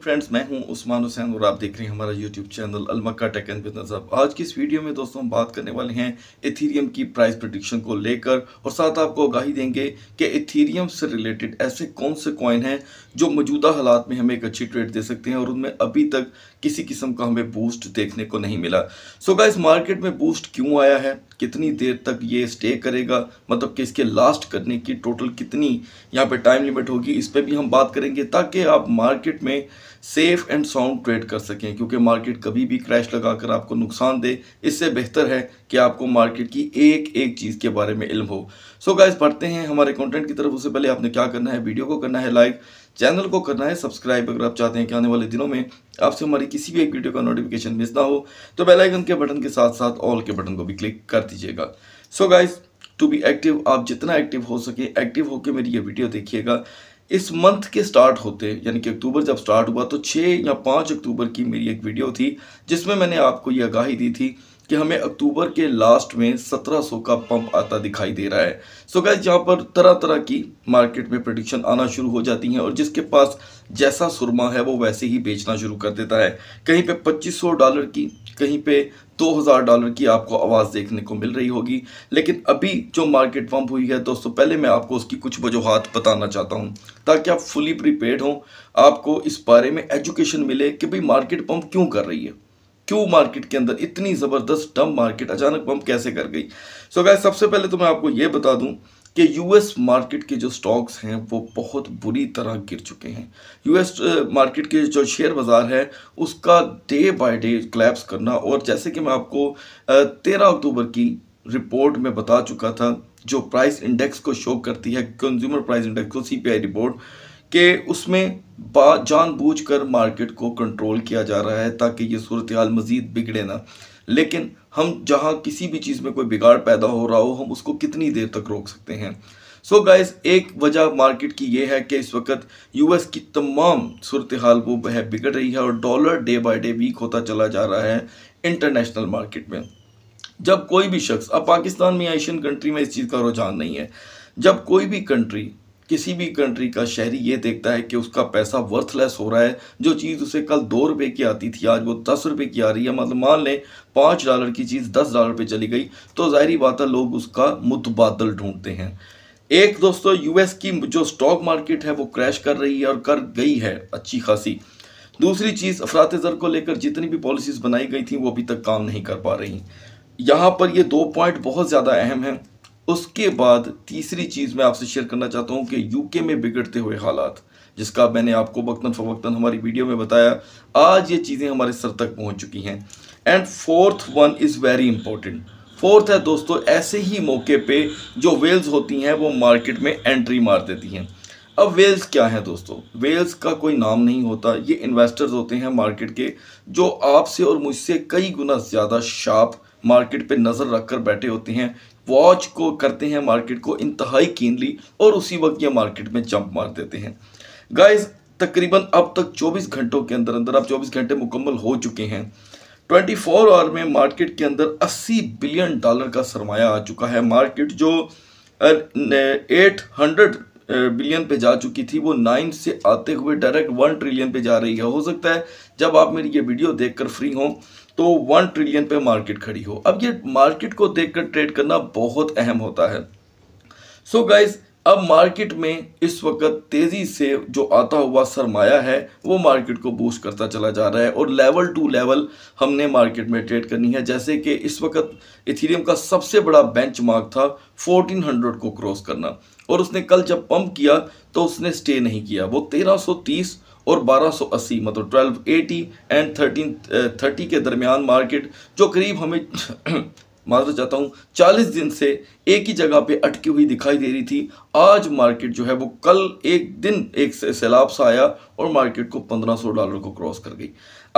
friends मैं हूं उस्मान हुसैन और आप देख रहे हैं हमारा यूट्यूब चैनल अलमक्का टेक एंड बिजनेस अब आज की इस वीडियो में दोस्तों हम बात करने वाले हैं इथीरियम की प्राइस प्रडिक्शन को लेकर और साथ आपको आगाही देंगे कि इथीरियम से रिलेटेड ऐसे कौन से कॉइन हैं जो मौजूदा हालात में हमें एक अच्छी ट्रेड दे सकते हैं और उनमें अभी तक किसी किस्म का हमें बूस्ट देखने को नहीं मिला सो गाइस मार्केट में बूस्ट क्यों आया है कितनी देर तक ये स्टे करेगा मतलब कि इसके लास्ट करने की टोटल कितनी यहाँ पे टाइम लिमिट होगी इस पर भी हम बात करेंगे ताकि आप मार्केट में सेफ एंड साउंड ट्रेड कर सकें क्योंकि मार्केट कभी भी क्रैश लगाकर आपको नुकसान दे इससे बेहतर है कि आपको मार्केट की एक एक चीज़ के बारे में इल्म हो सो so गाइस पढ़ते हैं हमारे कंटेंट की तरफ उससे पहले आपने क्या करना है वीडियो को करना है लाइक चैनल को करना है सब्सक्राइब अगर आप चाहते हैं कि आने वाले दिनों में आपसे हमारी किसी भी एक वीडियो का नोटिफिकेशन मिस ना हो तो बेलाइकन के बटन के साथ साथ ऑल के बटन को भी क्लिक कर दीजिएगा so guys to be active आप जितना एक्टिव हो सके एक्टिव होकर मेरी ये वीडियो देखिएगा इस मंथ के स्टार्ट होते यानी कि अक्टूबर जब स्टार्ट हुआ तो छः या पाँच अक्टूबर की मेरी एक वीडियो थी जिसमें मैंने आपको ये आगाही दी थी कि हमें अक्टूबर के लास्ट में 1700 का पंप आता दिखाई दे रहा है सो गैस यहाँ पर तरह तरह की मार्केट में प्रडिक्शन आना शुरू हो जाती हैं और जिसके पास जैसा सुरमा है वो वैसे ही बेचना शुरू कर देता है कहीं पे 2500 डॉलर की कहीं पे 2000 डॉलर की आपको आवाज़ देखने को मिल रही होगी लेकिन अभी जो मार्केट पम्प हुई है दोस्तों पहले मैं आपको उसकी कुछ वजूहत बताना चाहता हूँ ताकि आप फुली प्रिपेड हों आपको इस बारे में एजुकेशन मिले कि भाई मार्केट पम्प क्यों कर रही है क्यों मार्केट के अंदर इतनी ज़बरदस्त डम मार्केट अचानक बम कैसे कर गई सो so गाय सबसे पहले तो मैं आपको ये बता दूं कि यूएस मार्केट के जो स्टॉक्स हैं वो बहुत बुरी तरह गिर चुके हैं यूएस मार्केट uh, के जो शेयर बाज़ार है उसका डे बाय डे क्लैप्स करना और जैसे कि मैं आपको uh, तेरह अक्टूबर की रिपोर्ट में बता चुका था जो प्राइस इंडेक्स को शो करती है कंज्यूमर प्राइस इंडेक्स को सी रिपोर्ट कि उसमें जानबूझ कर मार्केट को कंट्रोल किया जा रहा है ताकि ये सूरत हाल मज़ीद बिगड़े ना लेकिन हम जहाँ किसी भी चीज़ में कोई बिगाड़ पैदा हो रहा हो हम उसको कितनी देर तक रोक सकते हैं सो so गाइस एक वजह मार्केट की ये है कि इस वक्त यूएस की तमाम सूरत हाल वो वह बिगड़ रही है और dollar day by day weak होता चला जा रहा है इंटरनेशनल मार्केट में जब कोई भी शख्स अब पाकिस्तान में एशियन कंट्री में इस चीज़ का रुझान नहीं है जब कोई भी कंट्री किसी भी कंट्री का शहरी ये देखता है कि उसका पैसा वर्थलेस हो रहा है जो चीज़ उसे कल दो रुपये की आती थी आज वो दस रुपये की आ रही है मतलब मान लें पाँच डॉलर की चीज़ दस डॉलर पे चली गई तो ज़ाहरी बात है लोग उसका मुतबादल ढूंढते हैं एक दोस्तों यूएस की जो स्टॉक मार्केट है वो क्रैश कर रही है और कर गई है अच्छी खासी दूसरी चीज़ अफरात ज़र को लेकर जितनी भी पॉलिसीज़ बनाई गई थी वो अभी तक काम नहीं कर पा रही यहाँ पर ये दो पॉइंट बहुत ज़्यादा अहम हैं उसके बाद तीसरी चीज़ मैं आपसे शेयर करना चाहता हूँ कि यूके में बिगड़ते हुए हालात जिसका मैंने आपको वक्ता फवक्ता हमारी वीडियो में बताया आज ये चीज़ें हमारे सर तक पहुँच चुकी हैं and fourth one is very important fourth है दोस्तों ऐसे ही मौके पे जो वेल्स होती हैं वो मार्केट में एंट्री मार देती हैं अब वेल्स क्या है दोस्तों वेल्स का कोई नाम नहीं होता ये इन्वेस्टर्स होते हैं मार्केट के जो आपसे और मुझसे कई गुना ज़्यादा शार्प मार्केट पे नज़र रख कर बैठे होते हैं वॉच को करते हैं मार्केट को इंतहाई कीनली और उसी वक्त ये मार्केट में जंप मार देते हैं गाइस तकरीबन अब तक 24 घंटों के अंदर अंदर अब 24 घंटे मुकम्मल हो चुके हैं 24 आवर में मार्केट के अंदर 80 बिलियन डॉलर का सरमाया आ चुका है मार्केट जो 800 बिलियन पे जा चुकी थी वो नाइन से आते हुए डायरेक्ट वन ट्रिलियन पे जा रही है हो सकता है जब आप मेरी ये वीडियो देखकर फ्री हों तो वन ट्रिलियन पे मार्केट खड़ी हो अब ये मार्केट को देखकर ट्रेड करना बहुत अहम होता है सो so गाइज अब मार्केट में इस वक्त तेज़ी से जो आता हुआ सरमाया है वो मार्केट को बूस्ट करता चला जा रहा है और लेवल टू लेवल हमने मार्केट में ट्रेड करनी है जैसे कि इस वक्त इथीरियम का सबसे बड़ा बेंचमार्क था 1400 को क्रॉस करना और उसने कल जब पंप किया तो उसने स्टे नहीं किया वो 1330 और 1280 मतलब 1280 एंड थर्टी के दरमियान मार्केट जो करीब हमें माजर चाहता हूँ 40 दिन से एक ही जगह पे अटकी हुई दिखाई दे रही थी आज मार्केट जो है वो कल एक दिन एक सैलाब सा आया और मार्केट को 1500 डॉलर को क्रॉस कर गई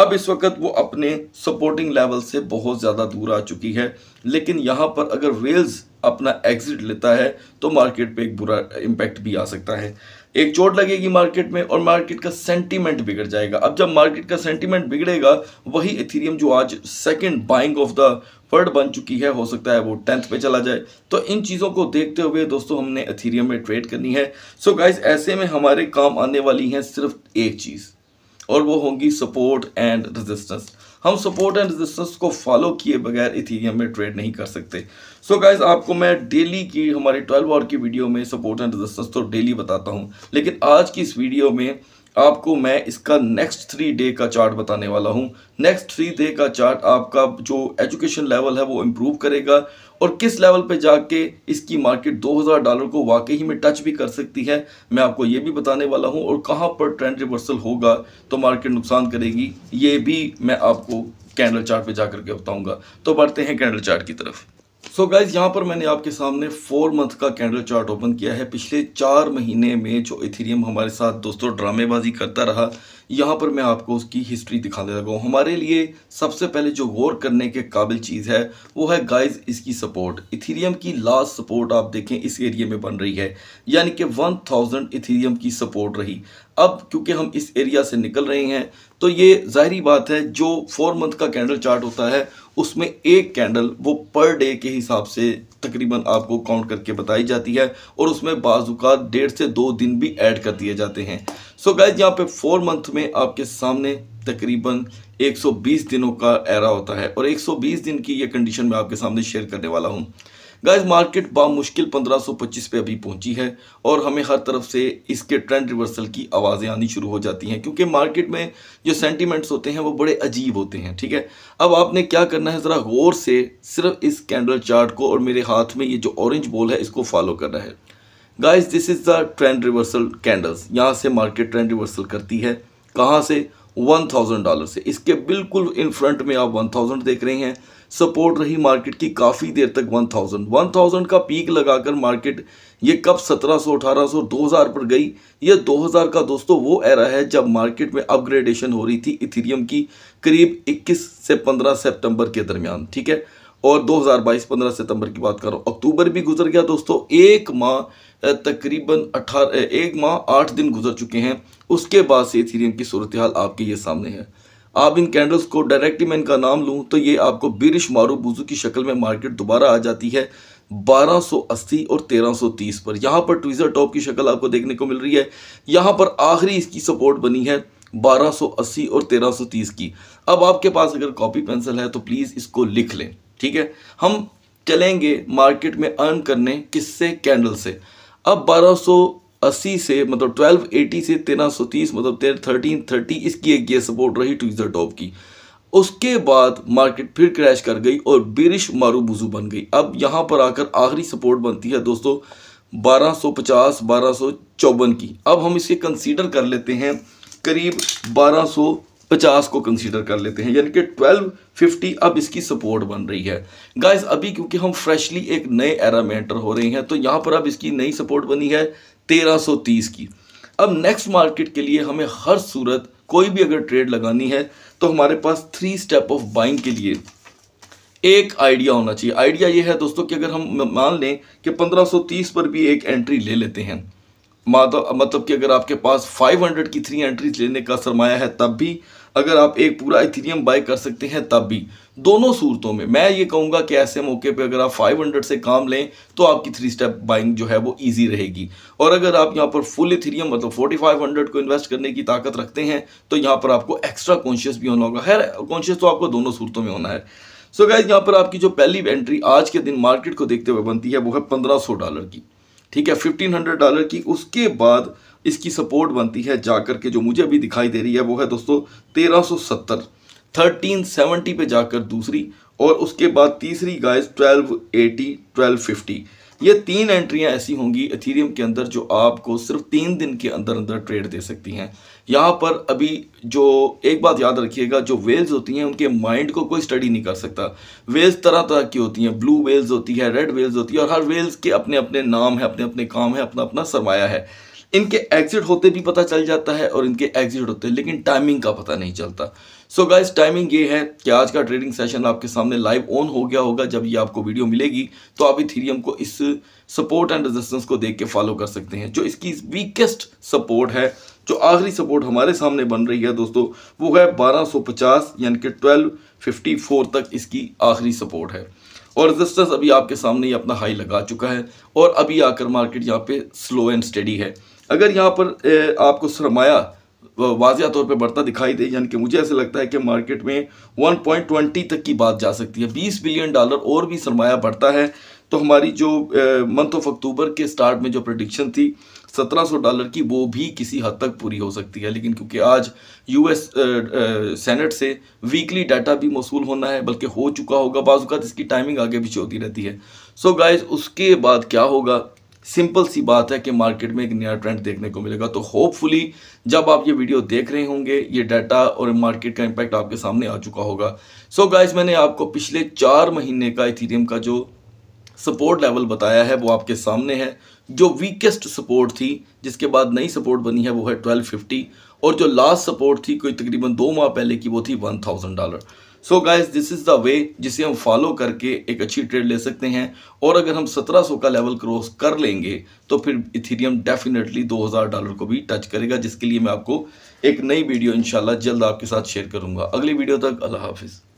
अब इस वक्त वो अपने सपोर्टिंग लेवल से बहुत ज़्यादा दूर आ चुकी है लेकिन यहाँ पर अगर वेल्स अपना एग्जिट लेता है तो मार्केट पे एक बुरा इम्पैक्ट भी आ सकता है एक चोट लगेगी मार्केट में और मार्केट का सेंटीमेंट बिगड़ जाएगा अब जब मार्केट का सेंटीमेंट बिगड़ेगा वही इथेरियम जो आज second buying of the world बन चुकी है हो सकता है वो टेंथ पे चला जाए तो इन चीज़ों को देखते हुए दोस्तों हमने इथेरियम में ट्रेड करनी है सो so गाइज ऐसे में हमारे काम आने वाली हैं सिर्फ एक चीज़ और वो होंगी सपोर्ट एंड रेजिस्टेंस हम सपोर्ट एंड रेजिस्टेंस को फॉलो किए बगैर इथीरियम में ट्रेड नहीं कर सकते सो so गाइज आपको मैं डेली की हमारी 12 आवर की वीडियो में सपोर्ट एंड रेजिस्टेंस तो डेली बताता हूँ लेकिन आज की इस वीडियो में आपको मैं इसका नेक्स्ट थ्री डे का चार्ट बताने वाला हूँ नेक्स्ट थ्री डे का चार्ट आपका जो एजुकेशन लेवल है वो इम्प्रूव करेगा और किस लेवल पे जाके इसकी मार्केट 2000 डॉलर को वाकई ही में टच भी कर सकती है मैं आपको ये भी बताने वाला हूँ और कहाँ पर ट्रेंड रिवर्सल होगा तो मार्केट नुकसान करेगी ये भी मैं आपको कैंडल चार्ट पर जा करके बताऊँगा तो बढ़ते हैं कैंडल चार्ट की तरफ सो गाइज यहाँ पर मैंने आपके सामने फोर मंथ का कैंडल चार्ट ओपन किया है पिछले चार महीने में जो इथेरियम हमारे साथ दोस्तों ड्रामेबाजी करता रहा यहाँ पर मैं आपको उसकी हिस्ट्री दिखाने लगा हूँ हमारे लिए सबसे पहले जो गौर करने के काबिल चीज़ है वो है गाइस इसकी सपोर्ट इथीरियम की लास्ट सपोर्ट आप देखें इस एरिया में बन रही है यानी कि 1000 इथीरियम की सपोर्ट रही अब क्योंकि हम इस एरिया से निकल रहे हैं तो ये जाहरी बात है जो फोर मंथ का कैंडल चार्ट होता है उसमें एक कैंडल वो पर डे के हिसाब से तकरीबन आपको काउंट करके बताई जाती है और उसमें बाजूका डेढ़ से दो दिन भी ऐड कर दिए जाते हैं सो गैस यहाँ पे फोर मंथ में आपके सामने तकरीबन 120 दिनों का एरा होता है और 120 दिन की ये कंडीशन मैं आपके सामने शेयर करने वाला हूँ गाइज मार्केट मुश्किल 1525 पे अभी पहुंची है और हमें हर तरफ से इसके ट्रेंड रिवर्सल की आवाज़ें आनी शुरू हो जाती हैं क्योंकि मार्केट में जो सेंटीमेंट्स होते हैं वो बड़े अजीब होते हैं ठीक है अब आपने क्या करना है ज़रा गौर से सिर्फ इस कैंडल चार्ट को और मेरे हाथ में ये जो ऑरेंज बॉल है इसको फॉलो करना है guys this is the trend reversal candles यहाँ से मार्केट ट्रेंड रिवर्सल करती है कहाँ से वन थाउजेंड डॉलर से इसके बिल्कुल इन फ्रंट में आप वन थाउजेंड देख रहे हैं सपोर्ट रही मार्केट की काफ़ी देर तक वन थाउजेंड वन थाउजेंड का पीक लगाकर मार्केट ये कब सत्रह सौ अठारह सौ दो हज़ार पर गई ये दो हज़ार का दोस्तों वो एरा है जब मार्केट में अपग्रेडेशन हो रही थी इथीरियम की करीब इक्कीस से पंद्रह सितंबर के दरमियान ठीक है और 2022 15 सितंबर की बात करो अक्टूबर भी गुजर गया दोस्तों एक माह तकरीबन अठारह एक माह आठ दिन गुजर चुके हैं उसके बाद से इथीरियम की सूरत हाल आपके ये सामने है आप इन कैंडल्स को डायरेक्टली मैं इनका नाम लूँ तो ये आपको बिरिश मारू बुजू की शक्ल में मार्केट दोबारा आ जाती है 1280 और 1330 पर यहाँ पर ट्वीज़र टॉप की शक्ल आपको देखने को मिल रही है यहाँ पर आखिरी इसकी सपोर्ट बनी है 1280 और 1330 की अब आपके पास अगर कॉपी पेंसिल है तो प्लीज़ इसको लिख लें ठीक है हम चलेंगे मार्केट में अर्न करने किससे कैंडल से अब 1280 से मतलब 1280 से 1330 मतलब 1330 इसकी एक ये सपोर्ट रही ट्विजर टॉप की उसके बाद मार्केट फिर क्रैश कर गई और मारू मारूबुजू बन गई अब यहाँ पर आकर आखिरी सपोर्ट बनती है दोस्तों 1250 1254 की अब हम इसे कंसीडर कर लेते हैं करीब पचास को कंसीडर कर लेते हैं यानी कि ट्वेल्व फिफ्टी अब इसकी सपोर्ट बन रही है गाइस अभी क्योंकि हम फ्रेशली एक नए एरा में एंटर हो रहे हैं तो यहाँ पर अब इसकी नई सपोर्ट बनी है तेरह सौ तीस की अब नेक्स्ट मार्केट के लिए हमें हर सूरत कोई भी अगर ट्रेड लगानी है तो हमारे पास थ्री स्टेप ऑफ बाइंग के लिए एक आइडिया होना चाहिए आइडिया ये है दोस्तों कि अगर हम मान लें कि 1530 पर भी एक एंट्री ले लेते हैं मतलब कि अगर आपके पास 500 की थ्री एंट्रीज लेने का सरमाया है तब भी अगर आप एक पूरा इथीरियम बाय कर सकते हैं तब भी दोनों सूरतों में मैं ये कहूँगा कि ऐसे मौके पे अगर आप 500 से काम लें तो आपकी थ्री स्टेप बाइंग जो है वो इजी रहेगी और अगर आप यहाँ पर फुल इथीरियम मतलब 4500 को इन्वेस्ट करने की ताकत रखते हैं तो यहाँ पर आपको एक्स्ट्रा कॉन्शियस भी होना होगा खैर कॉन्शियस तो आपको दोनों सूरतों में होना है सो गैस गाइज यहाँ पर आपकी जो पहली एंट्री आज के दिन मार्केट को देखते हुए बनती है वो है पंद्रह डॉलर की ठीक है फिफ्टीन हंड्रेड डॉलर की उसके बाद इसकी सपोर्ट बनती है जाकर के जो मुझे अभी दिखाई दे रही है वो है दोस्तों तेरह सौ सत्तर थर्टीन सेवनटी पर जाकर दूसरी और उसके बाद तीसरी guys twelve eighty twelve fifty ये तीन एंट्रियां ऐसी होंगी एथीरियम के अंदर जो आपको सिर्फ तीन दिन के अंदर अंदर ट्रेड दे सकती हैं यहाँ पर अभी जो एक बात याद रखिएगा जो वेल्स होती हैं उनके माइंड को कोई स्टडी नहीं कर सकता वेल्स तरह तरह की होती हैं ब्लू वेल्स होती है रेड वेल्स होती है और हर वेल्स के अपने अपने नाम है अपने अपने काम है अपना अपना सरमाया है इनके एग्जिट होते भी पता चल जाता है और इनके एग्जिट होते हैं लेकिन टाइमिंग का पता नहीं चलता सो गाइस टाइमिंग ये है कि आज का ट्रेडिंग सेशन आपके सामने लाइव ऑन हो गया होगा जब ये आपको वीडियो मिलेगी तो आप इथेरियम को इस सपोर्ट एंड रेजिस्टेंस को देख के फॉलो कर सकते हैं जो इसकी वीकेस्ट सपोर्ट है जो आखिरी सपोर्ट हमारे सामने बन रही है दोस्तों वो है 1250 यानी कि 1254 तक इसकी आखिरी सपोर्ट है और रेजिस्टेंस अभी आपके सामने ही अपना हाई लगा चुका है और अभी आकर मार्केट यहाँ पे स्लो एंड स्टडी है अगर यहाँ पर आपको सरमाया वाजिया तौर पे बढ़ता दिखाई दे यानी कि मुझे ऐसा लगता है कि मार्केट में 1.20 तक की बात जा सकती है 20 बिलियन डॉलर और भी सरमाया बढ़ता है तो हमारी जो मंथ ऑफ अक्टूबर के स्टार्ट में जो प्रडिक्शन थी 1700 डॉलर की वो भी किसी हद तक पूरी हो सकती है लेकिन क्योंकि आज यूएस सेनेट से वीकली डाटा भी मौसू होना है बल्कि हो चुका होगा बाज़ात इसकी टाइमिंग आगे भी होती रहती है सो so गाइज उसके बाद क्या होगा सिंपल सी बात है कि मार्केट में एक नया ट्रेंड देखने को मिलेगा तो होपफुली जब आप ये वीडियो देख रहे होंगे ये डाटा और मार्केट का इंपैक्ट आपके सामने आ चुका होगा सो so गाइज मैंने आपको पिछले चार महीने का इथीरियम का जो सपोर्ट लेवल बताया है वो आपके सामने है जो वीकेस्ट सपोर्ट थी जिसके बाद नई सपोर्ट बनी है वो है ट्वेल्व और जो लास्ट सपोर्ट थी कोई तकरीबन दो माह पहले की वो थी one dollar so guys this is the way जिसे हम फॉलो करके एक अच्छी ट्रेड ले सकते हैं और अगर हम 1700 का लेवल क्रॉस कर लेंगे तो फिर इथेरियम डेफिनेटली 2000 डॉलर को भी टच करेगा जिसके लिए मैं आपको एक नई वीडियो इंशाल्लाह जल्द आपके साथ शेयर करूंगा अगली वीडियो तक अल्लाह हाफिज़